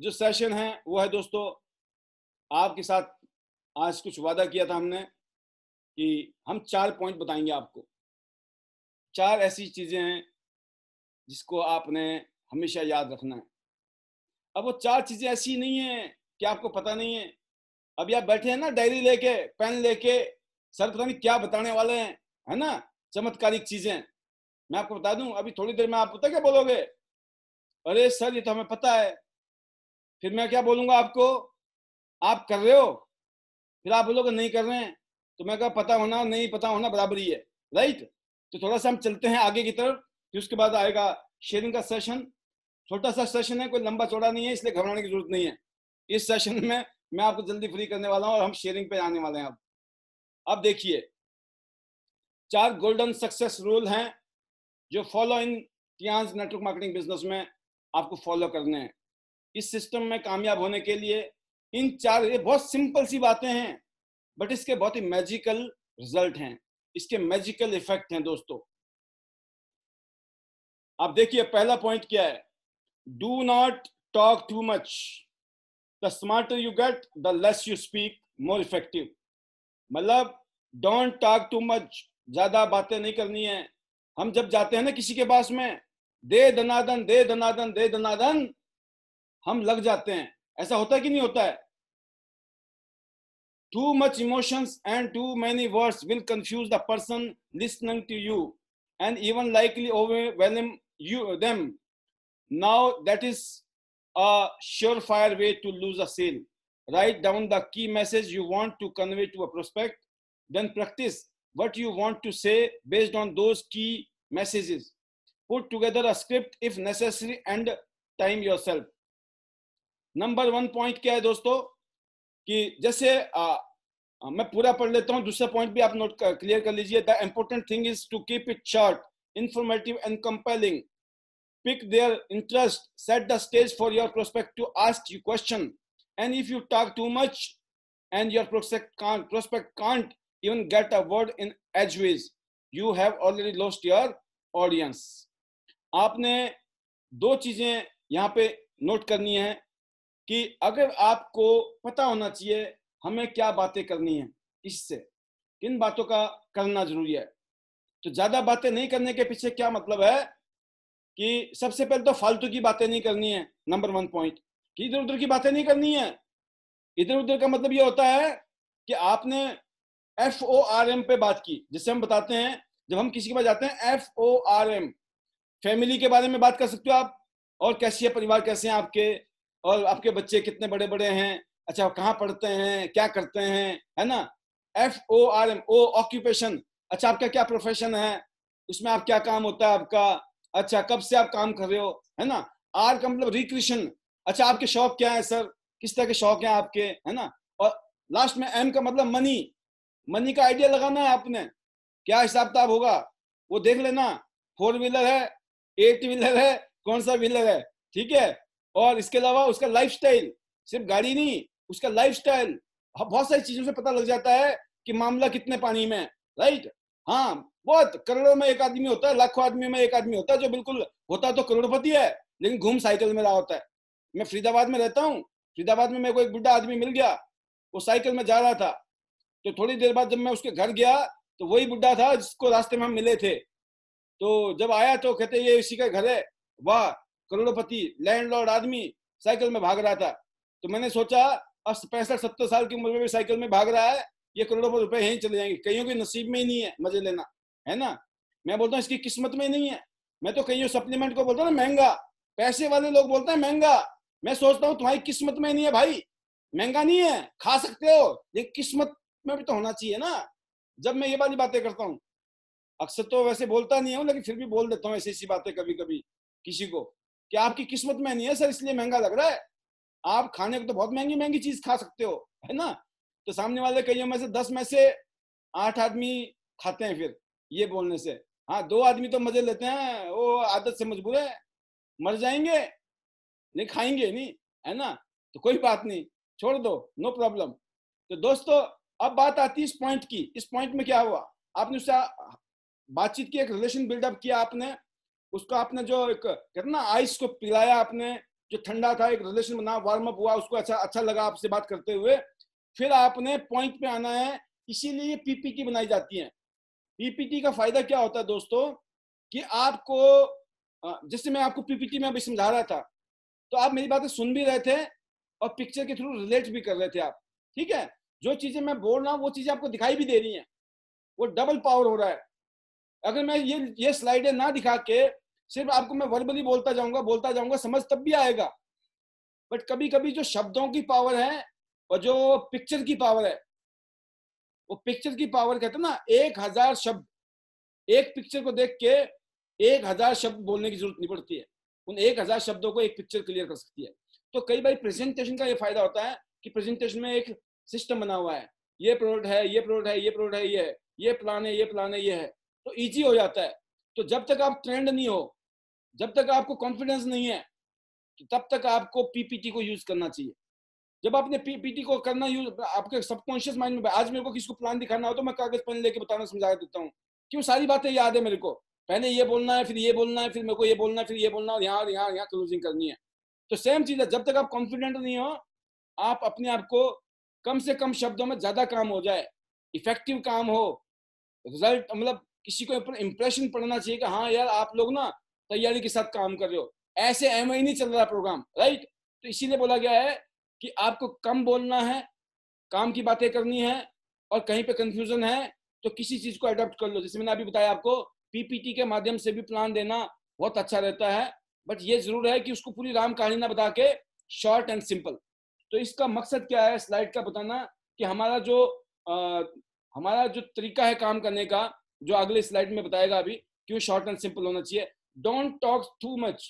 जो सेशन है वो है दोस्तों आपके साथ आज कुछ वादा किया था हमने कि हम चार पॉइंट बताएंगे आपको चार ऐसी चीज़ें हैं जिसको आपने हमेशा याद रखना है अब वो चार चीज़ें ऐसी नहीं है कि आपको पता नहीं है अभी आप बैठे हैं ना डायरी लेके पेन लेके सर पता नहीं क्या बताने वाले हैं है ना चमत्कारिक चीज़ें मैं आपको बता दूं अभी थोड़ी देर में आप पता क्या बोलोगे अरे सर ये तो हमें पता है फिर मैं क्या बोलूंगा आपको आप कर रहे हो फिर आप बोलोगे नहीं कर रहे हैं तो मैं कहा पता होना नहीं पता होना बराबरी है राइट तो थोड़ा सा हम चलते हैं आगे की तरफ फिर उसके बाद आएगा शेयरिंग का सेशन छोटा सा सेशन है कोई लंबा चौड़ा नहीं है इसलिए घबराने की जरूरत नहीं है इस सेशन में मैं आपको जल्दी फ्री करने वाला हूँ और हम शेयरिंग पे आने वाले हैं अब अब देखिए चार गोल्डन सक्सेस रूल हैं जो फॉलो इन टियांस नेटवर्क मार्केटिंग बिजनेस में आपको फॉलो करने हैं इस सिस्टम में कामयाब होने के लिए इन चार ये बहुत सिंपल सी बातें हैं बट इसके बहुत ही मैजिकल रिजल्ट हैं इसके मैजिकल इफेक्ट हैं दोस्तों आप देखिए पहला पॉइंट क्या है do not talk too much the smarter you get the less you speak more effective मतलब डोंट टॉक टू मच ज्यादा बातें नहीं करनी है हम जब जाते हैं ना किसी के पास में दे धनादन दे धनादन दे धनादन हम लग जाते हैं ऐसा होता कि नहीं होता है too much emotions and too many words will confuse the person listening to you and even likely overwhelm you them now that is a sure fire way to lose a sale write down the key message you want to convey to a prospect then practice what you want to say based on those key messages put together a script if necessary and time your self number one point क्या है दोस्तों कि जैसे आ, मैं पूरा पढ़ लेता हूं दूसरा पॉइंट भी आप नोट क्लियर कर लीजिए the important thing is to keep it short informative and compelling pique their interest set the stage for your prospect to ask you question and if you talk too much and your prospect can't prospect can't even get a word in edgewise you have already lost your audience आपने दो चीजें यहाँ पे note करनी है कि अगर आपको पता होना चाहिए हमें क्या बातें करनी है इससे किन बातों का करना जरूरी है तो ज्यादा बातें नहीं करने के पीछे क्या मतलब है कि सबसे पहले तो फालतू की बातें नहीं करनी है नंबर वन पॉइंट कि इधर उधर की बातें नहीं करनी है इधर उधर का मतलब ये होता है कि आपने एफ ओ आर एम पे बात की जिससे हम बताते हैं जब हम किसी के पास जाते हैं F O R M family के बारे में बात कर सकते हो आप और कैसी है परिवार कैसे हैं आपके और आपके बच्चे कितने बड़े बड़े हैं अच्छा कहाँ पढ़ते हैं क्या करते हैं है ना F O R M O occupation अच्छा आपका क्या प्रोफेशन है उसमें आप क्या काम होता है आपका अच्छा कब से आप काम कर रहे हो है ना आर का मतलब रिक्रिएशन अच्छा आपके शौक क्या है सर किस तरह के शौक हैं आपके है ना और लास्ट में एम का मतलब मनी मनी का आइडिया लगाना है आपने क्या हिसाब किताब होगा वो देख लेना फोर व्हीलर है एट व्हीलर है कौन सा व्हीलर है ठीक है और इसके अलावा उसका लाइफस्टाइल सिर्फ गाड़ी नहीं उसका लाइफस्टाइल हाँ, बहुत सारी चीजों से पता लग जाता है कि मामला कितने पानी में राइट हाँ बहुत करोड़ों में एक आदमी होता है लाखों आदमी में एक आदमी होता है जो बिल्कुल होता तो करोड़पति है लेकिन घूम साइकिल में रहा होता है मैं फरीदाबाद में रहता हूँ फरीदाबाद में मेरे को एक बुढ़ा आदमी मिल गया वो साइकिल में जा रहा था तो थोड़ी देर बाद जब मैं उसके घर गया तो वही बुढ़ा था जिसको रास्ते में हम मिले थे तो जब आया तो कहते ये इसी का घर है वाह करोड़पति लैंडलॉर्ड आदमी साइकिल में भाग रहा था तो मैंने सोचा अब पैंसठ सत्तर साल की उम्र में भी साइकिल में भाग रहा है ये करोड़ों रुपए यहीं चले जाएंगे कईयों के नसीब में ही नहीं है मजे लेना है ना मैं बोलता हूँ इसकी किस्मत में ही नहीं है मैं तो कईयों सप्लीमेंट को बोलता हूँ ना महंगा पैसे वाले लोग बोलते हैं महंगा मैं सोचता हूँ तुम्हारी किस्मत में नहीं है भाई महंगा नहीं है खा सकते हो ये किस्मत में भी तो होना चाहिए ना जब मैं ये वाली बातें करता हूँ अक्सर तो वैसे बोलता नहीं हूँ लेकिन फिर भी बोल देता हूँ ऐसी ऐसी बातें कभी कभी किसी को कि आपकी किस्मत में नहीं है सर इसलिए महंगा लग रहा है आप खाने को तो बहुत महंगी महंगी चीज खा सकते हो है ना तो सामने वाले कईयों में से दस में से आठ आदमी खाते हैं फिर ये बोलने से हाँ दो आदमी तो मजे लेते हैं वो आदत से मजबूर है मर जाएंगे नहीं खाएंगे नहीं है ना तो कोई बात नहीं छोड़ दो नो प्रॉब्लम तो दोस्तों अब बात आती है इस पॉइंट की इस पॉइंट में क्या हुआ आपने उससे बातचीत की एक रिलेशन बिल्डअप किया आपने उसको आपने जो एक कहते ना आइस को पिलाया आपने जो ठंडा था एक रिलेशन बना वार्म अप हुआ उसको अच्छा अच्छा लगा आपसे बात करते हुए फिर आपने पॉइंट पे आना है इसीलिए पीपीटी बनाई जाती है पीपीटी का फायदा क्या होता है दोस्तों कि आपको जैसे मैं आपको पीपीटी में अभी समझा रहा था तो आप मेरी बातें सुन भी रहे थे और पिक्चर के थ्रू रिलेट भी कर रहे थे आप ठीक है जो चीजें मैं बोल रहा हूँ वो चीजें आपको दिखाई भी दे रही हैं वो डबल पावर हो रहा है अगर मैं ये ये स्लाइडें ना दिखा के सिर्फ आपको मैं वर्बली बोलता जाऊंगा बोलता जाऊंगा समझ तब भी आएगा बट कभी कभी जो शब्दों की पावर है और जो पिक्चर की पावर है वो पिक्चर की पावर कहते हैं ना एक हजार शब्द एक पिक्चर को देख के एक हजार शब्द बोलने की जरूरत नहीं पड़ती है उन एक हजार शब्दों को एक पिक्चर क्लियर कर सकती है तो कई बार प्रेजेंटेशन का ये फायदा होता है कि प्रेजेंटेशन में एक सिस्टम बना हुआ है ये प्रोडक्ट है ये प्रोडक्ट है ये प्रोडक्ट है ये है ये प्लान है ये प्लान है ये है तो ईजी हो जाता है तो जब तक आप ट्रेंड नहीं हो जब तक आपको कॉन्फिडेंस नहीं है तो तब तक आपको पीपीटी को यूज करना चाहिए जब आपने पीपीटी को करना यूज आपके सबकॉन्शियस माइंड में आज मेरे को किसी को प्लान दिखाना हो तो मैं कागज पेन लेके बताना समझा देता हूँ क्यों सारी बातें याद है मेरे को पहले ये बोलना है फिर ये बोलना है फिर मेरे को ये बोलना है फिर ये बोलना है यहाँ यहाँ यहाँ क्लोजिंग करनी है तो सेम चीज है जब तक आप कॉन्फिडेंट नहीं हो आप अपने आप को कम से कम शब्दों में ज्यादा काम हो जाए इफेक्टिव काम हो रिजल्ट मतलब किसी को इम्प्रेशन पड़ना चाहिए कि हाँ यार आप लोग ना तैयारी के साथ काम कर रहे हो ऐसे एम नहीं चल रहा प्रोग्राम राइट तो इसीलिए बोला गया है कि आपको कम बोलना है काम की बातें करनी है और कहीं पे कंफ्यूजन है तो किसी चीज को अडोप्ट कर लो जैसे मैंने अभी बताया आपको पीपीटी के माध्यम से भी प्लान देना बहुत अच्छा रहता है बट ये जरूर है कि उसको पूरी राम कहानी ना बता के शॉर्ट एंड सिंपल तो इसका मकसद क्या है स्लाइड का बताना कि हमारा जो आ, हमारा जो तरीका है काम करने का जो अगले स्लाइड में बताएगा अभी कि वो शॉर्ट एंड सिंपल होना चाहिए डोंट टॉक टू मच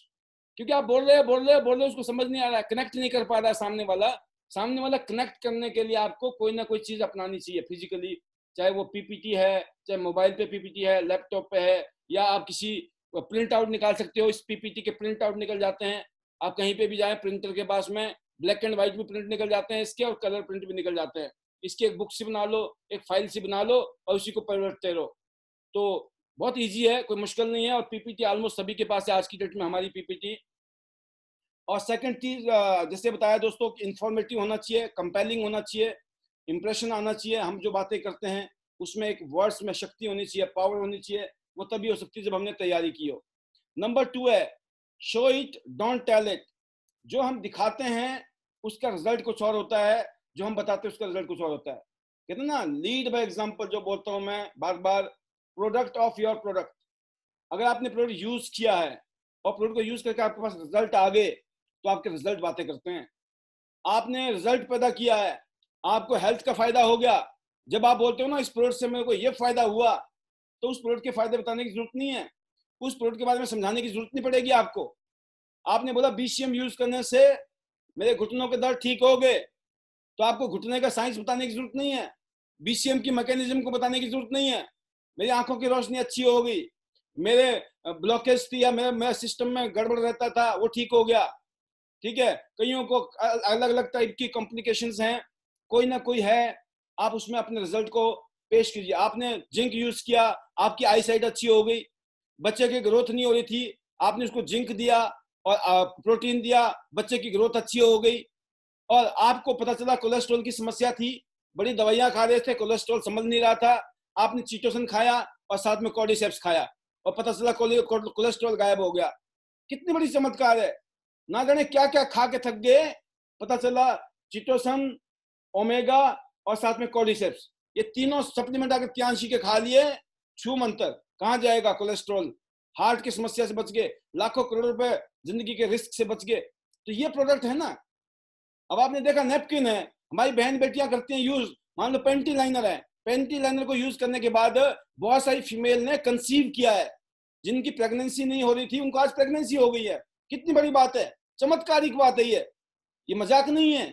क्योंकि आप बोल रहे हैं बोल रहे हैं बोल रहे हैं उसको समझ नहीं आ रहा है कनेक्ट नहीं कर पा रहा है सामने वाला सामने वाला कनेक्ट करने के लिए आपको कोई ना कोई चीज अपनानी चाहिए फिजिकली चाहे वो पीपीटी है चाहे मोबाइल पे पीपीटी है लैपटॉप पे है या आप किसी प्रिंट आउट निकाल सकते हो इस पीपीटी के प्रिंट आउट निकल जाते हैं आप कहीं पे भी जाए प्रिंटर के पास में ब्लैक एंड व्हाइट भी प्रिंट निकल जाते हैं इसके और कलर प्रिंट भी निकल जाते हैं इसकी एक बुक से बना लो एक फाइल से बना लो और उसी को परिवर्तते रहो तो बहुत इजी है कोई मुश्किल नहीं है और पीपीटी ऑलमोस्ट सभी के पास है आज की डेट में हमारी पीपीटी और सेकंड चीज जैसे बताया दोस्तों इंफॉर्मेटिव होना चाहिए कंपेलिंग होना चाहिए इंप्रेशन आना चाहिए हम जो बातें करते हैं उसमें एक वर्ड्स में शक्ति होनी चाहिए पावर होनी चाहिए वो तभी हो सकती है जब हमने तैयारी की हो नंबर टू है show it don't tell it जो हम दिखाते हैं उसका रिजल्ट कुछ और होता है जो हम बताते हैं उसका रिजल्ट कुछ और होता है कहते ना लीड बाय एग्जाम्पल जो बोलता हूँ मैं बार बार प्रोडक्ट ऑफ योर प्रोडक्ट अगर आपने प्रोडक्ट यूज किया है और प्रोडक्ट को यूज करके आपके पास रिजल्ट आ गए तो आपके रिजल्ट बातें करते हैं आपने रिजल्ट पैदा किया है आपको हेल्थ का फायदा हो गया जब आप बोलते हो ना इस प्रोडक्ट से मेरे को ये फायदा हुआ तो उस प्रोडक्ट के फायदे बताने की जरूरत नहीं है उस प्रोडक्ट के बारे में समझाने की जरूरत नहीं पड़ेगी आपको आपने बोला बीसीएम यूज करने से मेरे घुटनों के दर्द ठीक हो गए तो आपको घुटने का साइंस बताने की जरूरत नहीं है बीसीएम की मैकेनिज्म को बताने की जरूरत नहीं है मेरी आंखों की रोशनी अच्छी हो गई मेरे ब्लॉकेज थी या मेरे मेरे सिस्टम में गड़बड़ रहता था वो ठीक हो गया ठीक है कईयों को अलग अलग टाइप की कॉम्प्लिकेशन हैं कोई ना कोई है आप उसमें अपने रिजल्ट को पेश कीजिए आपने जिंक यूज किया आपकी आईसाइट अच्छी हो गई बच्चे की ग्रोथ नहीं हो रही थी आपने उसको जिंक दिया और प्रोटीन दिया बच्चे की ग्रोथ अच्छी हो गई और आपको पता चला कोलेस्ट्रॉल की समस्या थी बड़ी दवाइयां खा रहे थे कोलेस्ट्रॉल संभल नहीं रहा था आपने चीटोसन खाया और साथ में कॉडिसेप्स खाया और पता चला कोलेस्ट्रॉल गायब हो गया कितनी बड़ी चमत्कार है ना जाने क्या क्या खा के थक गए पता चला चिटोसन ओमेगा और साथ में कॉडिसेप्स ये तीनों सप्लीमेंट आकर त्यांशी के खा लिए छू मंतर कहाँ जाएगा कोलेस्ट्रॉल हार्ट की समस्या से बच गए लाखों करोड़ रुपए जिंदगी के रिस्क से बच गए तो ये प्रोडक्ट है ना अब आपने देखा नेपकिन है हमारी बहन बेटियां करती हैं यूज मान लो पेंटी लाइनर है पेंटी लाइनर को यूज करने के बाद बहुत सारी फीमेल ने कंसीव किया है जिनकी प्रेगनेंसी नहीं हो रही थी उनको आज प्रेगनेंसी हो गई है कितनी बड़ी बात है चमत्कारिक बात है ये ये मजाक नहीं है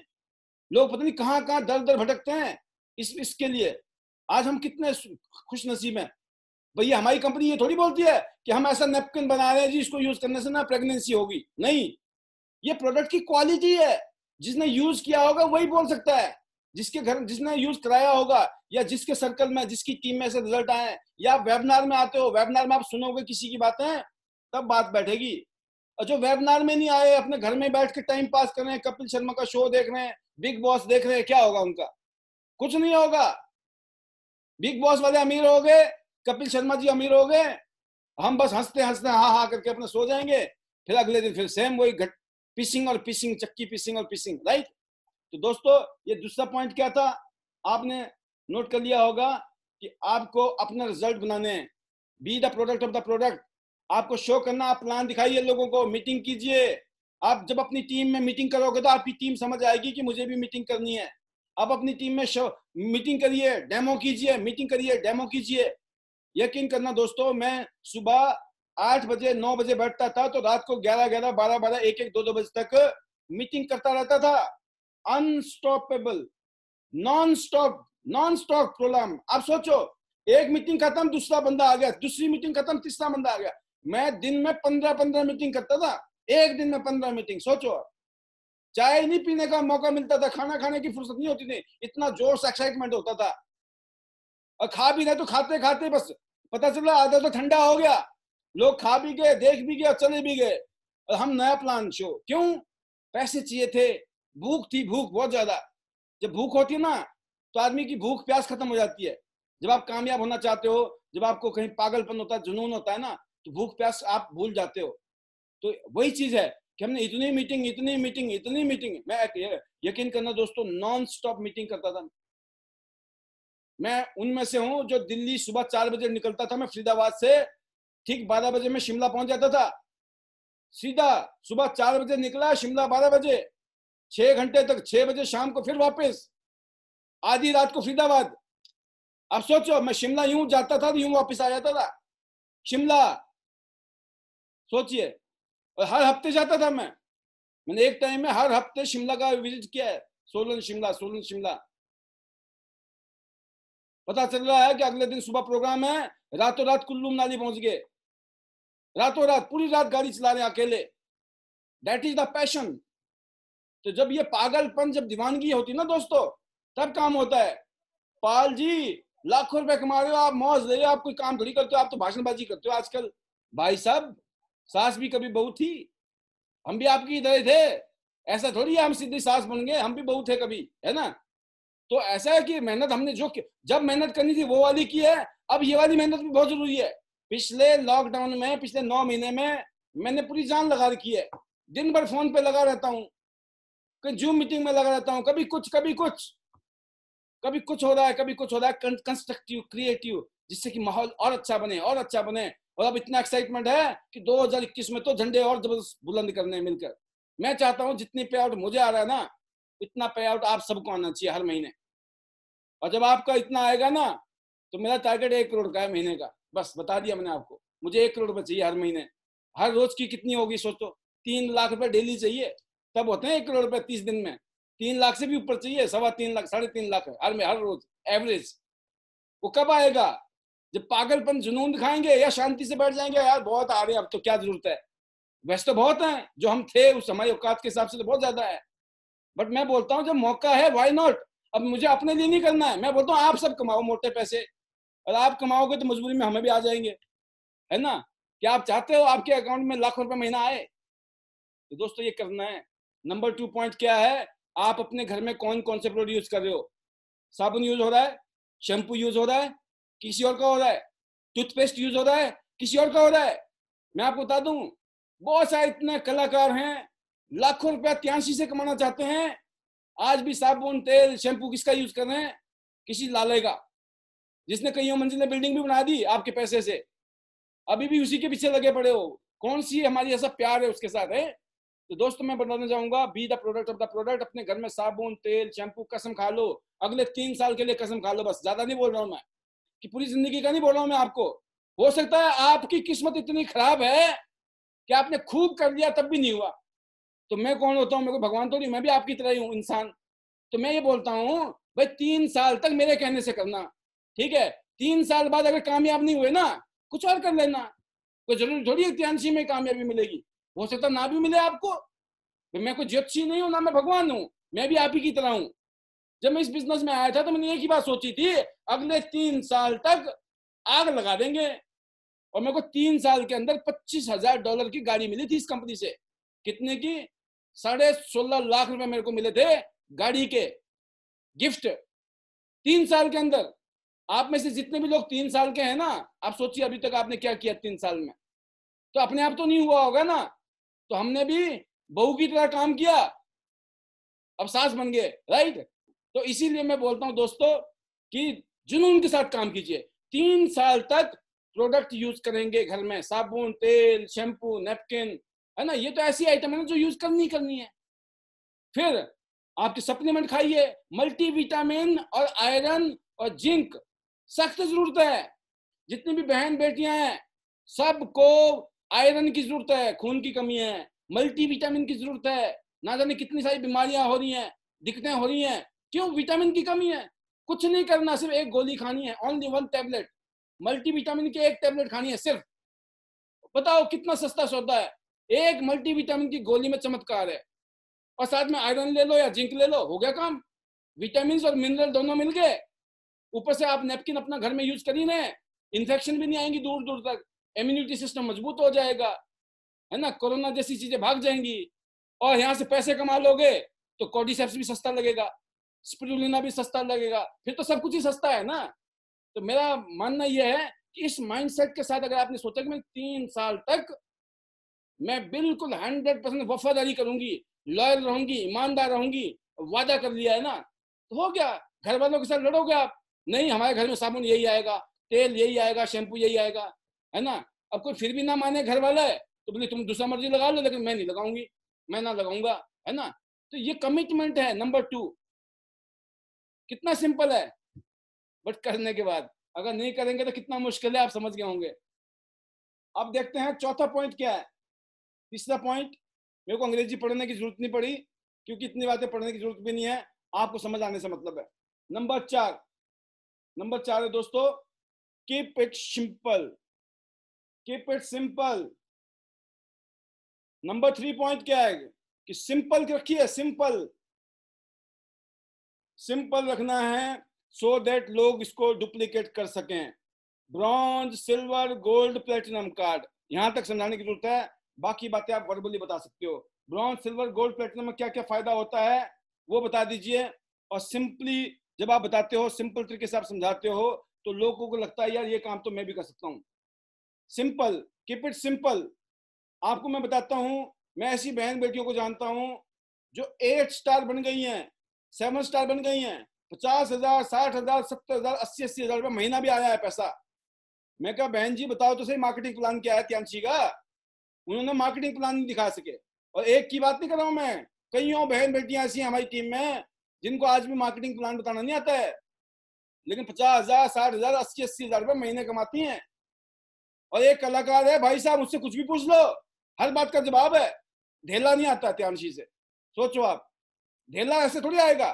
लोग पता नहीं कहाँ कहाँ दर दर भटकते हैं इस इसके लिए आज हम कितने खुश नसीब हैं भैया हमारी कंपनी ये थोड़ी बोलती है कि हम ऐसा नेपकिन बना रहे हैं जी यूज करने से ना प्रेगनेंसी होगी नहीं ये प्रोडक्ट की क्वालिटी है जिसने यूज किया होगा वही बोल सकता है जिसके घर जिसने यूज कराया होगा या जिसके सर्कल में जिसकी टीम में से रिजल्ट आए या वेबिनार में आते हो वेबिनार में आप सुनोगे किसी की बातें तब बात बैठेगी और जो वेबिनार में नहीं आए अपने घर में बैठ के टाइम पास कर रहे हैं कपिल शर्मा का शो देख रहे हैं बिग बॉस देख रहे हैं क्या होगा उनका कुछ नहीं होगा बिग बॉस वाले अमीर हो गए कपिल शर्मा जी अमीर हो गए हम बस हंसते हंसते हाँ हाँ करके अपने सो जाएंगे फिर अगले दिन फिर सेम वही घट पिसिंग और पिसिंग चक्की पिसिंग और पिसिंग राइट तो दोस्तों ये दूसरा पॉइंट क्या था आपने नोट कर लिया होगा कि आपको अपना रिजल्ट बनाने be the product of the product आपको शो करना आप प्लान दिखाइए लोगों को मीटिंग कीजिए आप जब अपनी टीम में मीटिंग करोगे तो आपकी टीम समझ आएगी कि मुझे भी मीटिंग करनी है आप अपनी टीम में शो मीटिंग करिए डेमो कीजिए मीटिंग करिए डेमो कीजिए यकीन करना दोस्तों मैं सुबह आठ बजे नौ बजे बैठता था तो रात को ग्यारह ग्यारह बारह बारह एक एक दो दो बजे तक मीटिंग करता रहता था unstoppable non stop non stop problem आप सोचो एक मीटिंग खत्म दूसरा बंदा आ गया दूसरी मीटिंग खत्म तीसरा बंदा आ गया मैं दिन में पंद्रह पंद्रह मीटिंग करता था एक दिन में पंद्रह मीटिंग सोचो चाय नहीं पीने का मौका मिलता था खाना खाने की फुर्सत नहीं होती थी इतना जोर से एक्साइटमेंट होता था और खा भी रहे तो खाते खाते बस पता चला आधा तो ठंडा हो गया लोग खा भी गए देख भी गए और चले भी गए और हम नया प्लान शो क्यों पैसे चाहिए थे भूख थी भूख बहुत ज्यादा जब भूख होती है ना तो आदमी की भूख प्यास खत्म हो जाती है जब आप कामयाब होना चाहते हो जब आपको कहीं पागलपन होता है जुनून होता है ना तो भूख प्यास आप भूल जाते हो तो वही चीज है कि हमने इतनी मीटिंग इतनी मीटिंग इतनी मीटिंग मैं यकीन करना दोस्तों नॉन स्टॉप मीटिंग करता था मैं उनमें से हूं जो दिल्ली सुबह चार बजे निकलता था मैं फरीदाबाद से ठीक बारह बजे मैं शिमला पहुंच जाता था सीधा सुबह चार बजे निकला शिमला बारह बजे छह घंटे तक छह बजे शाम को फिर वापस आधी रात को फरीदाबाद अब सोचो मैं शिमला यूं जाता था तो यूं वापस आ जाता था शिमला सोचिए और हर हफ्ते जाता था मैं मैंने एक टाइम में हर हफ्ते शिमला का विजिट किया है सोलन शिमला सोलन शिमला पता चल रहा है कि अगले दिन सुबह प्रोग्राम है रातों रात कुल्लू मनाली पहुंच गए रातों रात पूरी रात गाड़ी चला रहे अकेले दैट इज द पैशन तो जब ये पागलपन जब दीवानगी होती ना दोस्तों तब काम होता है पाल जी लाखों रुपए कमा रहे हो आप मौज ले रहे हो आप कोई काम थोड़ी करते हो आप तो भाषणबाजी करते हो आजकल भाई साहब सास भी कभी बहू थी हम भी आपकी इधर थे ऐसा थोड़ी है हम सीधी सास बन गए हम भी बहू थे कभी है ना तो ऐसा है कि मेहनत हमने जो जब मेहनत करनी थी वो वाली की है अब ये वाली मेहनत भी बहुत जरूरी है पिछले लॉकडाउन में पिछले नौ महीने में मैंने पूरी जान लगा रखी है दिन भर फोन पे लगा रहता हूँ जूम मीटिंग में लगा रहता हूँ कभी कुछ कभी कुछ कभी कुछ हो रहा है कभी कुछ हो रहा है कंस्ट्रक्टिव क्रिएटिव जिससे कि माहौल और अच्छा बने और अच्छा बने और अब इतना एक्साइटमेंट है कि 2021 में तो झंडे और जबरदस्त बुलंद करने मिलकर मैं चाहता हूँ जितनी पे आउट मुझे आ रहा है ना इतना पे आउट आप सबको आना चाहिए हर महीने और जब आपका इतना आएगा ना तो मेरा टारगेट एक करोड़ का है महीने का बस बता दिया मैंने आपको मुझे एक करोड़ रुपये चाहिए हर महीने हर रोज की कितनी होगी सोचो तीन लाख रुपये डेली चाहिए तब होते हैं एक करोड़ रुपए तीस दिन में तीन लाख से भी ऊपर चाहिए सवा तीन लाख साढ़े तीन लाख हर में हर रोज एवरेज वो कब आएगा जब पागलपन जुनून दिखाएंगे या शांति से बैठ जाएंगे यार बहुत आ रहे अब तो क्या जरूरत है वैसे तो बहुत है जो हम थे उस समय औकात के हिसाब से तो बहुत ज्यादा है बट मैं बोलता हूँ जब मौका है वाई नॉट अब मुझे अपने लिए नहीं करना है मैं बोलता हूँ आप सब कमाओ मोटे पैसे और आप कमाओगे तो मजबूरी में हमें भी आ जाएंगे है ना क्या आप चाहते हो आपके अकाउंट में लाखों रुपए महीना आए तो दोस्तों ये करना है नंबर टू पॉइंट क्या है आप अपने घर में कौन कौन से प्रोडक्ट यूज कर रहे हो साबुन यूज हो रहा है शैम्पू यूज हो रहा है किसी और का हो रहा है टूथपेस्ट यूज हो रहा है किसी और का हो रहा है मैं आपको बता दूं बहुत सारे इतने कलाकार हैं लाखों रुपया त्यासी से कमाना चाहते हैं आज भी साबुन तेल शैम्पू किसका यूज कर रहे हैं किसी लाले का जिसने कईयों ने बिल्डिंग भी बना दी आपके पैसे से अभी भी उसी के पीछे लगे पड़े हो कौन सी हमारी ऐसा प्यार है उसके साथ है तो दोस्तों मैं बताना चाहूंगा be the product of the product अपने घर में साबुन तेल शैम्पू कसम खा लो अगले तीन साल के लिए कसम खा लो बस ज्यादा नहीं बोल रहा हूँ मैं कि पूरी जिंदगी का नहीं बोल रहा हूँ मैं आपको हो सकता है आपकी किस्मत इतनी खराब है कि आपने खूब कर दिया तब भी नहीं हुआ तो मैं कौन होता हूँ मेरे को भगवान तो नहीं मैं भी आपकी तरह ही हूँ इंसान तो मैं ये बोलता हूँ भाई तीन साल तक मेरे कहने से करना ठीक है तीन साल बाद अगर कामयाब नहीं हुए ना कुछ और कर लेना कोई जरूरी थोड़ी एकांशी में कामयाबी मिलेगी हो सकता ना भी मिले आपको तो मैं कोई ज्योतिषी नहीं हूं ना मैं भगवान हूं मैं भी आप ही की तरह हूं जब मैं इस बिजनेस में आया था तो मैंने एक ही बात सोची थी अगले तीन साल तक आग लगा देंगे और मेरे को तीन साल के अंदर पच्चीस हजार डॉलर की गाड़ी मिली थी इस कंपनी से कितने की साढ़े सोलह लाख रुपए मेरे को मिले थे गाड़ी के गिफ्ट तीन साल के अंदर आप में से जितने भी लोग तीन साल के हैं ना आप सोचिए अभी तक आपने क्या किया तीन साल में तो अपने आप तो नहीं हुआ होगा ना तो हमने भी बहू की तरह काम किया अब सास बन गए राइट तो इसीलिए मैं बोलता हूं दोस्तों कि जुनून के साथ काम कीजिए तीन साल तक प्रोडक्ट यूज करेंगे घर में साबुन तेल शैम्पू नेपकिन है ना ये तो ऐसी आइटम है ना जो यूज करनी करनी है फिर आपके सप्लीमेंट खाइए मल्टीविटामिन और आयरन और जिंक सख्त जरूरत है जितनी भी बहन बेटियां हैं सबको आयरन की जरूरत है खून की कमी है मल्टी विटामिन की जरूरत है ना जाने कितनी सारी बीमारियां हो रही हैं दिक्कतें हो रही हैं क्यों विटामिन की कमी है कुछ नहीं करना सिर्फ एक गोली खानी है only one tablet multi vitamin की एक टेबलेट खानी है सिर्फ बताओ कितना सस्ता सौदा है एक मल्टी विटामिन की गोली में चमत्कार है और साथ में आयरन ले लो या जिंक ले लो हो गया काम विटामिन और मिनरल दोनों मिल गए ऊपर से आप नेपकिन अपना घर में यूज कर ही रहे इन्फेक्शन भी नहीं आएंगी दूर दूर तक इम्यूनिटी सिस्टम मजबूत हो जाएगा है ना कोरोना जैसी चीजें भाग जाएंगी और यहाँ से पैसे कमा लोगे तो कॉडिसेप्स भी सस्ता लगेगा स्प्रिलिना भी सस्ता लगेगा फिर तो सब कुछ ही सस्ता है ना तो मेरा मानना यह है कि इस माइंडसेट के साथ अगर आपने सोचा कि मैं तीन साल तक मैं बिल्कुल हंड्रेड परसेंट वफादारी करूंगी लॉयल रहूंगी ईमानदार रहूंगी वादा कर लिया है ना तो हो गया घर वालों के साथ लड़ोगे आप नहीं हमारे घर में साबुन यही आएगा तेल यही आएगा शैम्पू यही आएगा है ना अब कोई फिर भी ना माने घर वाला है तो बोले तुम दूसरा मर्जी लगा लो लेकिन मैं नहीं लगाऊंगी मैं ना लगाऊंगा है ना तो ये कमिटमेंट है नंबर टू कितना सिंपल है बट करने के बाद अगर नहीं करेंगे तो कितना मुश्किल है आप समझ गए होंगे अब देखते हैं चौथा पॉइंट क्या है तीसरा पॉइंट मेरे को अंग्रेजी पढ़ने की जरूरत नहीं पड़ी क्योंकि इतनी बातें पढ़ने की जरूरत भी नहीं है आपको समझ आने से मतलब है नंबर चार नंबर चार है दोस्तों keep it simple keep it simple number three point क्या है कि सिंपल रखिए सिंपल सिंपल रखना है सो so देट लोग इसको डुप्लीकेट कर सकें bronze silver gold platinum card यहां तक समझाने की जरूरत है बाकी बातें आप वर्बली बता सकते हो ब्रॉन्ज सिल्वर गोल्ड प्लेटिनम में क्या क्या फायदा होता है वो बता दीजिए और सिंपली जब आप बताते हो सिंपल तरीके से आप समझाते हो तो लोगों को लगता है यार ये काम तो मैं भी कर सकता हूँ सिंपल कीप इट सिंपल आपको मैं बताता हूं मैं ऐसी बहन बेटियों को जानता हूँ जो एट स्टार बन गई हैं सेवन स्टार बन गई हैं पचास हजार साठ हजार सत्तर हजार अस्सी अस्सी हजार रुपये महीना भी आया है पैसा मैं कहा बहन जी बताओ तो सही मार्केटिंग प्लान क्या है त्यांशी का उन्होंने मार्केटिंग प्लान नहीं दिखा सके और एक की बात नहीं कर रहा हूँ मैं कई और बहन बेटियां ऐसी हमारी टीम में जिनको आज भी मार्केटिंग प्लान बताना नहीं आता है लेकिन पचास हजार साठ हजार अस्सी अस्सी हजार रुपये महीने कमाती हैं और एक कलाकार है भाई साहब उससे कुछ भी पूछ लो हर बात का जवाब है ढेला नहीं आता त्यांशी से सोचो आप ढेला ऐसे थोड़ी आएगा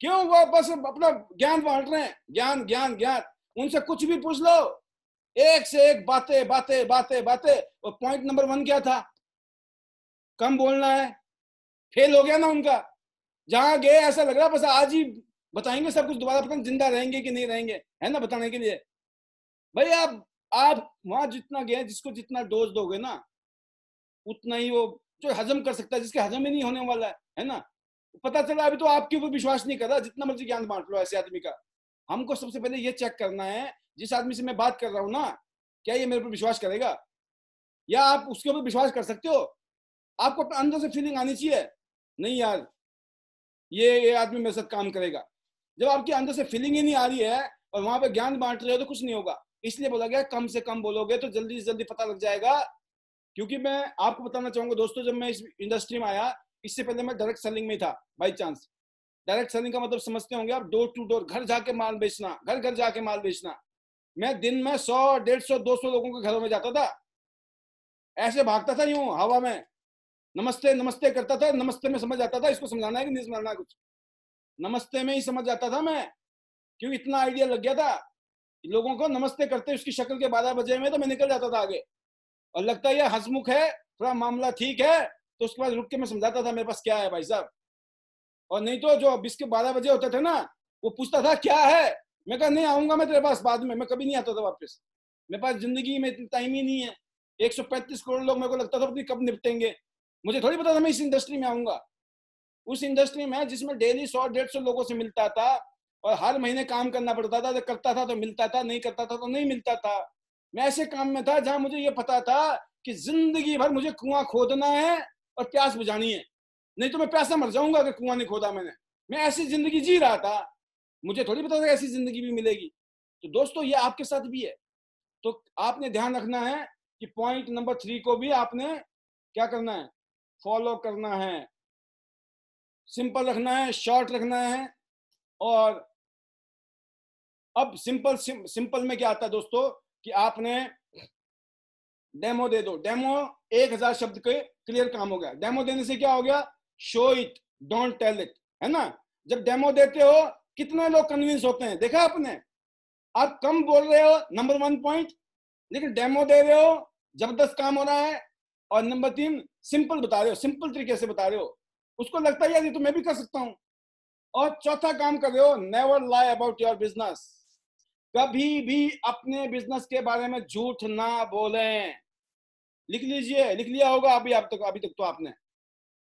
क्यों वो बस अपना ज्ञान बांट रहे हैं ज्ञान ज्ञान ज्ञान उनसे कुछ भी पूछ लो एक से एक बातें बातें बातें बातें और पॉइंट नंबर वन क्या था कम बोलना है फेल हो गया ना उनका जहां गए ऐसा लग रहा बस आज ही बताएंगे सब कुछ दोबारा पता जिंदा रहेंगे कि नहीं रहेंगे है ना बताने के लिए भाई आप आप वहां जितना गए जिसको जितना डोज दोगे ना उतना ही वो जो हजम कर सकता है जिसके हजम ही नहीं होने वाला है है ना पता चला अभी तो आपके ऊपर विश्वास नहीं कर रहा जितना मर्जी ज्ञान बांट लो ऐसे आदमी का हमको सबसे पहले ये चेक करना है जिस आदमी से मैं बात कर रहा हूँ ना क्या ये मेरे ऊपर विश्वास करेगा या आप उसके ऊपर विश्वास कर सकते हो आपको अपने अंदर से फीलिंग आनी चाहिए नहीं यार ये ये आदमी मेरे साथ काम करेगा जब आपके अंदर से फीलिंग ही नहीं आ रही है और वहां पर ज्ञान बांट रहे हो तो कुछ नहीं होगा इसलिए बोला गया कम से कम बोलोगे तो जल्दी से जल्दी पता लग जाएगा क्योंकि मैं आपको बताना चाहूंगा दोस्तों जब मैं इस इंडस्ट्री में आया इससे पहले मैं डायरेक्ट सेलिंग में था बाई चांस डायरेक्ट सेलिंग का मतलब समझते होंगे आप डोर टू डोर घर जाके माल बेचना घर घर जाके माल बेचना मैं दिन में सौ डेढ़ सौ दो सौ लोगों के घरों में जाता था ऐसे भागता था यूं हवा में नमस्ते नमस्ते करता था नमस्ते में समझ आता था इसको समझाना है कि नहीं समझाना कुछ नमस्ते में ही समझ आता था मैं क्योंकि इतना आइडिया लग गया था लोगों को नमस्ते करते उसकी शक्ल के बारह बजे में तो मैं निकल जाता था आगे और लगता है यह हसमुख है थोड़ा मामला ठीक है तो उसके बाद रुक के मैं समझाता था मेरे पास क्या है भाई साहब और नहीं तो जो बीस के बारह बजे होते थे ना वो पूछता था क्या है मैं कहा नहीं आऊंगा मैं तेरे पास बाद में मैं कभी नहीं आता था वापस मेरे पास जिंदगी में इतना टाइम ही नहीं है 135 करोड़ लोग मेरे को लगता था कब निपटेंगे मुझे थोड़ी पता था मैं इस इंडस्ट्री में आऊंगा उस इंडस्ट्री में जिसमें डेली सौ डेढ़ सौ लोगों से मिलता था और हर महीने काम करना पड़ता था जब तो करता था तो मिलता था नहीं करता था तो नहीं मिलता था मैं ऐसे काम में था जहां मुझे ये पता था कि जिंदगी भर मुझे कुआं खोदना है और प्यास बुझानी है नहीं तो मैं प्यासा मर जाऊंगा अगर कुआं नहीं खोदा मैंने मैं ऐसी जिंदगी जी रहा था मुझे थोड़ी पता था ऐसी जिंदगी भी मिलेगी तो दोस्तों ये आपके साथ भी है तो आपने ध्यान रखना है कि पॉइंट नंबर थ्री को भी आपने क्या करना है फॉलो करना है सिंपल रखना है शॉर्ट रखना है और अब सिंपल सिंपल में क्या आता है दोस्तों कि आपने डेमो दे दो डेमो एक हजार शब्द के क्लियर काम हो गया डेमो देने से क्या हो गया show it don't tell it है ना जब डेमो देते हो कितने लोग कन्विंस होते हैं देखा आपने आप कम बोल रहे हो नंबर वन पॉइंट लेकिन डेमो दे रहे हो जबरदस्त काम हो रहा है और नंबर तीन सिंपल बता रहे हो सिंपल तरीके से बता रहे हो उसको लगता है यार ये तो मैं भी कर सकता हूं और चौथा काम कर रहे हो never lie about your business कभी भी अपने बिजनेस के बारे में झूठ ना बोलें लिख लीजिए लिख लिया होगा अभी आप तक तो, अभी तक तो आपने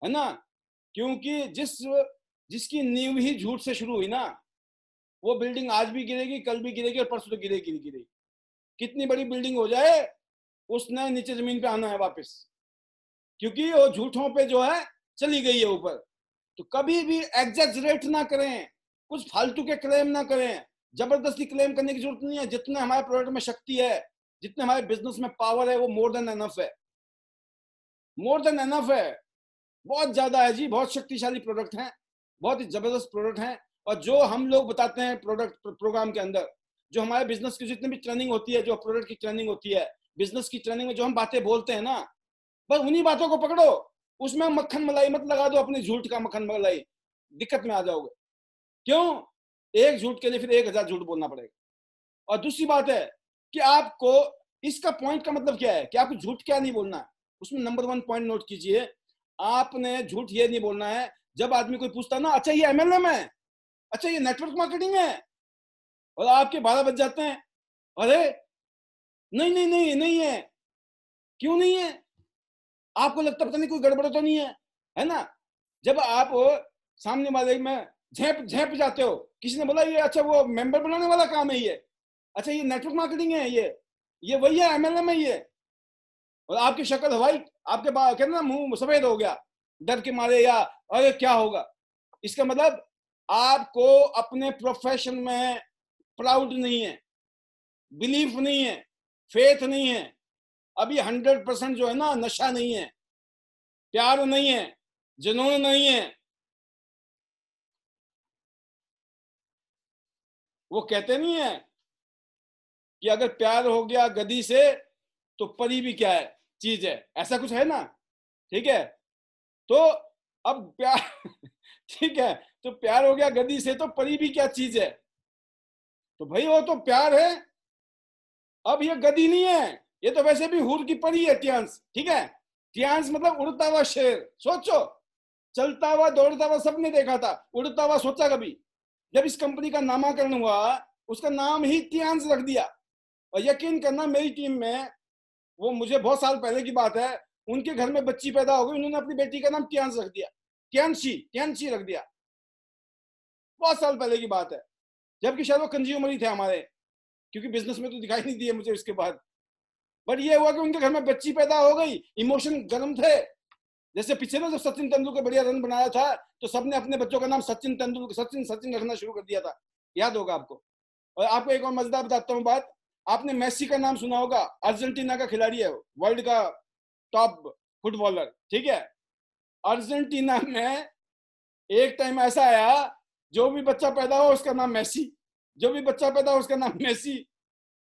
है ना क्योंकि जिस जिसकी नींव ही झूठ से शुरू हुई ना वो बिल्डिंग आज भी गिरेगी कल भी गिरेगी और परसों तो गिरेगी नहीं गिरेगी कितनी बड़ी बिल्डिंग हो जाए उसने नीचे जमीन पे आना है वापस क्योंकि वो झूठों पे जो है चली गई है ऊपर तो कभी भी एग्जेजरेट ना करें कुछ फालतू के क्लेम ना करें जबरदस्ती क्लेम करने की जरूरत नहीं है जितने हमारे प्रोडक्ट में शक्ति है जितने हमारे बिजनेस में पावर है वो मोर देन एनफ है मोर देन एनफ है बहुत ज्यादा है जी बहुत शक्तिशाली प्रोडक्ट हैं बहुत ही जबरदस्त प्रोडक्ट हैं और जो हम लोग बताते हैं प्रोडक्ट प्रोग्राम के अंदर जो हमारे बिजनेस की जितनी भी ट्रेनिंग होती है जो प्रोडक्ट की ट्रेनिंग होती है बिजनेस की ट्रेनिंग में जो हम बातें बोलते हैं ना बस उन्हीं बातों को पकड़ो उसमें मक्खन मलाई मत लगा दो अपनी झूठ का मक्खन मलाई दिक्कत में आ जाओगे क्यों एक झूठ के लिए फिर एक हजार झूठ बोलना पड़ेगा और दूसरी बात है कि आपको इसका पॉइंट का मतलब क्या है कि आपको झूठ क्या नहीं बोलना है उसमें नंबर वन पॉइंट नोट कीजिए आपने झूठ ये नहीं बोलना है जब आदमी कोई पूछता ना अच्छा ये एमएलएम है अच्छा ये नेटवर्क मार्केटिंग है और आपके बारह बज जाते हैं अरे नहीं नहीं नहीं नहीं है क्यों नहीं है आपको लगता पता नहीं कोई गड़बड़ तो नहीं है है ना जब आप सामने वाले में झेप झेप जाते हो किसी ने बोला ये अच्छा वो मेंबर बनाने वाला काम है ये अच्छा ये नेटवर्क मार्केटिंग है ये ये वही है एम है ये और आपकी शक्ल हवाई आपके कहते ना मुंह सफेद हो गया डर के मारे या अरे क्या होगा इसका मतलब आपको अपने प्रोफेशन में प्राउड नहीं है बिलीफ नहीं है फेथ नहीं है अभी हंड्रेड परसेंट जो है ना नशा नहीं है प्यार नहीं है जुनून नहीं है वो कहते नहीं है कि अगर प्यार हो गया गदी से तो परी भी क्या है चीज है ऐसा कुछ है ना ठीक है तो अब प्यार ठीक है तो प्यार हो गया गदी से तो परी भी क्या चीज है तो भाई वो तो प्यार है अब ये गदी नहीं है ये तो वैसे भी हूर की परी है टियांस ठीक है टियांस मतलब उड़ता हुआ शेर सोचो चलता हुआ दौड़ता हुआ सबने देखा था उड़ता हुआ सोचा कभी जब इस कंपनी का नामांकरण हुआ उसका नाम ही टियांस रख दिया और यकीन करना मेरी टीम में वो मुझे बहुत साल पहले की बात है उनके घर में बच्ची पैदा हो गई उन्होंने अपनी बेटी का नाम त्यांस रख दिया त्यांशी त्यांशी रख दिया बहुत साल पहले की बात है जबकि शायद वो कंज्यूमर ही थे हमारे क्योंकि बिजनेस में तो दिखाई नहीं दिए मुझे इसके बाद बट ये हुआ कि उनके घर में बच्ची पैदा हो गई इमोशन गर्म थे जैसे पीछे ना जब सचिन तेंदुलकर बढ़िया रन बनाया था तो सबने अपने बच्चों का नाम सचिन तेंदुलकर सचिन सचिन रखना शुरू कर दिया था याद होगा आपको और आपको एक और मजेदार बताता हूँ बात आपने मेसी का नाम सुना होगा अर्जेंटीना का खिलाड़ी है वर्ल्ड का टॉप फुटबॉलर ठीक है अर्जेंटीना में एक टाइम ऐसा आया जो भी बच्चा पैदा हो उसका नाम मेसी जो भी बच्चा पैदा हो उसका नाम मेसी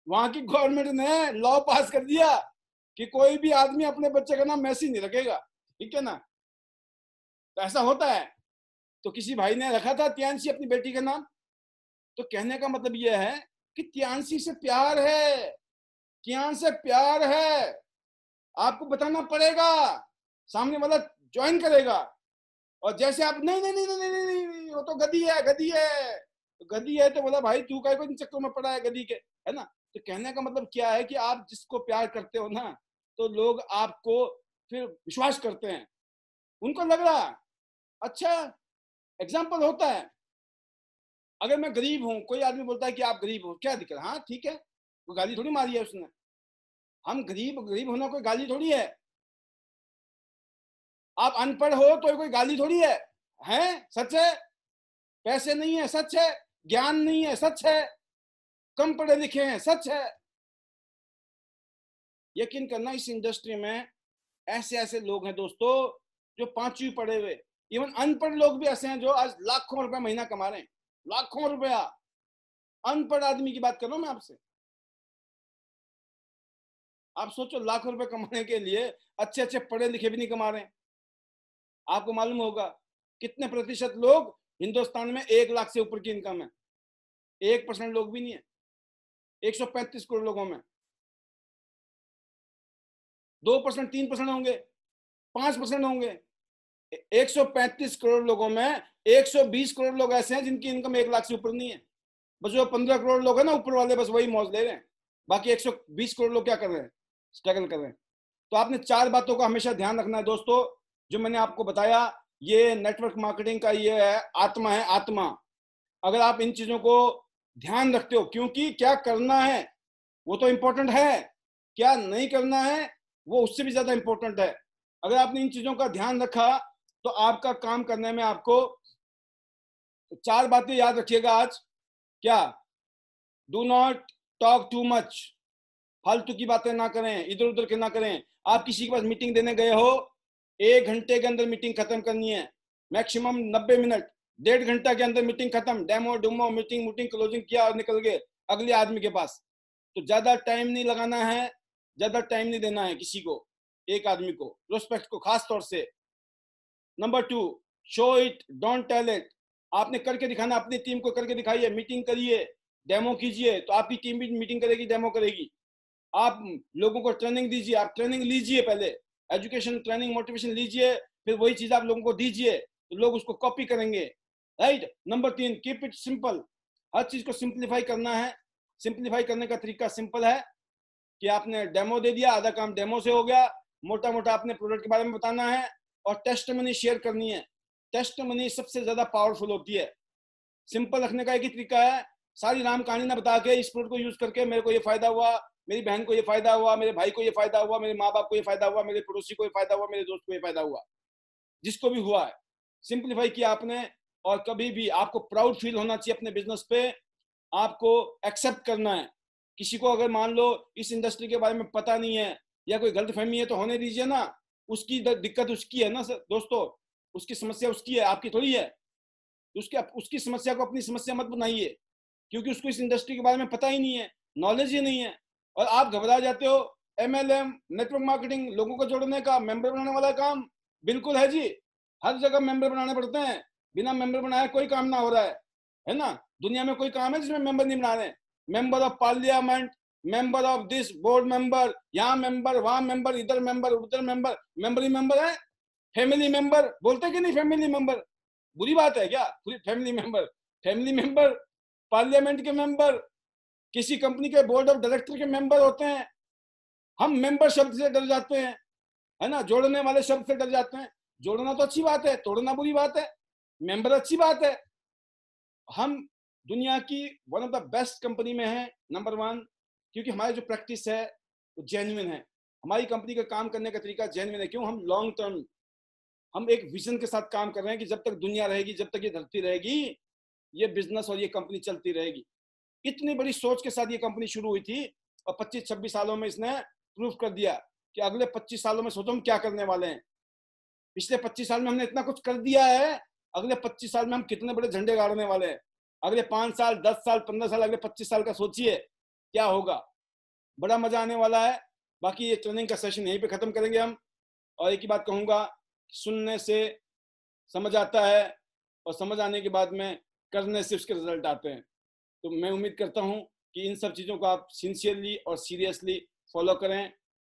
वहां की गवर्नमेंट ने लॉ पास कर दिया कि कोई भी आदमी अपने बच्चे का नाम मेसी नहीं रखेगा ठीक है ना तो ऐसा होता है तो किसी भाई ने रखा था त्यांशी अपनी बेटी का नाम तो कहने का मतलब यह है कि त्यांशी से प्यार है त्यान से प्यार है आपको बताना पड़ेगा सामने वाला ज्वाइन करेगा और जैसे आप नहीं नहीं नहीं नहीं नहीं नहीं, नहीं वो तो गदी है गदी है तो गदी है तो बोला भाई तू का इन में पड़ा है गदी के है ना तो कहने का मतलब क्या है कि आप जिसको प्यार करते हो ना तो लोग आपको फिर विश्वास करते हैं उनको लग रहा अच्छा एग्जाम्पल होता है अगर मैं गरीब हूं कोई आदमी बोलता है कि आप गरीब हो क्या दिक्कत हाँ ठीक है कोई गाली थोड़ी मारी है उसने हम गरीब गरीब होना कोई गाली थोड़ी है आप अनपढ़ हो तो कोई गाली थोड़ी है हैं सच है पैसे नहीं है सच है ज्ञान नहीं है सच है कम पढ़े लिखे हैं सच है यकीन करना इस इंडस्ट्री में ऐसे ऐसे लोग हैं दोस्तों जो पांचवी पढ़े हुए इवन अनपढ़ लोग भी ऐसे हैं जो आज लाखों रुपए महीना कमा रहे हैं लाखों रुपया अनपढ़ आदमी की बात कर रहा हूं मैं आपसे आप सोचो लाखों रुपए कमाने के लिए अच्छे अच्छे पढ़े लिखे भी नहीं कमा रहे आपको मालूम होगा कितने प्रतिशत लोग हिंदुस्तान में एक लाख से ऊपर की इनकम है एक परसेंट लोग भी नहीं है पैंतीस करोड़ लोगों में दो परसेंट तीन परसेंट होंगे पांच परसेंट होंगे 135 करोड़ लोगों में 120 करोड़ लोग ऐसे हैं जिनकी इनकम एक लाख से ऊपर नहीं है बस जो 15 करोड़ लोग हैं ना ऊपर वाले बस वही मौज ले रहे हैं बाकी 120 करोड़ लोग क्या कर रहे हैं स्ट्रगल कर रहे हैं तो आपने चार बातों का हमेशा ध्यान रखना है दोस्तों जो मैंने आपको बताया ये नेटवर्क मार्केटिंग का ये है आत्मा है आत्मा अगर आप इन चीजों को ध्यान रखते हो क्योंकि क्या करना है वो तो इंपॉर्टेंट है क्या नहीं करना है वो उससे भी ज्यादा इंपॉर्टेंट है अगर आपने इन चीजों का ध्यान रखा तो आपका काम करने में आपको चार बातें याद रखिएगा आज क्या do not talk too much फालतू की बातें ना करें इधर उधर के ना करें आप किसी के पास मीटिंग देने गए हो एक घंटे के अंदर मीटिंग खत्म करनी है मैक्सिमम नब्बे मिनट डेढ़ घंटा के अंदर मीटिंग खत्म डेमो डुमो मीटिंग मीटिंग क्लोजिंग किया और निकल गए अगले आदमी के पास तो ज्यादा टाइम नहीं लगाना है ज्यादा टाइम नहीं देना है किसी को एक आदमी को प्रोस्पेक्ट को खास तौर से number two show it don't tell it आपने करके दिखाना अपनी टीम को करके दिखाइए मीटिंग करिए डेमो कीजिए तो आपकी टीम भी मीटिंग करेगी डेमो करेगी आप लोगों को ट्रेनिंग दीजिए आप ट्रेनिंग लीजिए पहले एजुकेशन ट्रेनिंग मोटिवेशन लीजिए फिर वही चीज आप लोगों को दीजिए तो लोग उसको कॉपी करेंगे राइट नंबर तीन कीप इट सिंपल हर चीज को सिंप्लीफाई करना है सिंप्लीफाई करने का तरीका सिंपल है कि आपने डेमो दे दिया आधा काम डेमो से हो गया मोटा मोटा आपने प्रोडक्ट के बारे में बताना है और टेस्ट मनी शेयर करनी है टेस्ट मनी सबसे ज़्यादा पावरफुल होती है सिंपल रखने का एक ही तरीका है सारी राम कहानी ना बता के इस प्रोडक्ट को यूज़ करके मेरे को ये फ़ायदा हुआ मेरी बहन को ये फ़ायदा हुआ मेरे भाई को ये फ़ायदा हुआ मेरे माँ बाप को ये फ़ायदा हुआ मेरे पड़ोसी को ये फ़ायदा हुआ मेरे दोस्त को ये फ़ायदा हुआ जिसको भी हुआ है सिंप्लीफाई किया आपने और कभी भी आपको प्राउड फील होना चाहिए अपने बिजनेस पे आपको एक्सेप्ट करना है किसी को अगर मान लो इस इंडस्ट्री के बारे में पता नहीं है या कोई गलत फहमी है तो होने दीजिए ना उसकी दिक्कत उसकी है ना सर दोस्तों उसकी समस्या उसकी है आपकी थोड़ी है उसके उसकी समस्या को अपनी समस्या मत बनाइए क्योंकि उसको इस इंडस्ट्री के बारे में पता ही नहीं है नॉलेज ही नहीं है और आप घबरा जाते हो M L M network marketing लोगों को जोड़ने का मेंबर बनाने वाला काम बिल्कुल है जी हर जगह मेंबर बनाने पड़ते हैं बिना मेंबर बनाए कोई काम ना हो रहा है है ना दुनिया में कोई काम है जिसमें मेंबर नहीं बना रहे हैं member of parliament member of this board member यहाँ मेंबर वहां मेंबर इधर मेंबर उधर मेंबर मेंबरी मेंबर है फैमिली मेंबर बोलते कि नहीं फैमिली मेंबर बुरी बात है क्या पूरी family member family member parliament के मेंबर किसी कंपनी के बोर्ड ऑफ डायरेक्टर के मेंबर होते हैं हम मेंबर शब्द से डर जाते हैं है ना जोड़ने वाले शब्द से डर जाते हैं जोड़ना तो अच्छी बात है तोड़ना बुरी बात है मेंबर अच्छी बात है हम दुनिया की one of the best company में है नंबर वन क्योंकि हमारी जो प्रैक्टिस है वो जेन्यन है हमारी कंपनी का काम करने का तरीका जेन्यन है क्यों हम लॉन्ग टर्म हम एक विजन के साथ काम कर रहे हैं कि जब तक दुनिया रहेगी जब तक ये धरती रहेगी ये बिजनेस और ये कंपनी चलती रहेगी इतनी बड़ी सोच के साथ ये कंपनी शुरू हुई थी और 25-26 सालों में इसने प्रूफ कर दिया कि अगले 25 सालों में सोचो हम क्या करने वाले हैं पिछले 25 साल में हमने इतना कुछ कर दिया है अगले 25 साल में हम कितने बड़े झंडे गाड़ने वाले हैं अगले पाँच साल दस साल पंद्रह साल अगले पच्चीस साल का सोचिए क्या होगा बड़ा मजा आने वाला है बाकी ये ट्रेनिंग का सेशन यहीं पे ख़त्म करेंगे हम और एक ही बात कहूँगा सुनने से समझ आता है और समझ आने के बाद में करने से उसके रिजल्ट आते हैं तो मैं उम्मीद करता हूँ कि इन सब चीज़ों को आप सिंसियरली और सीरियसली फॉलो करें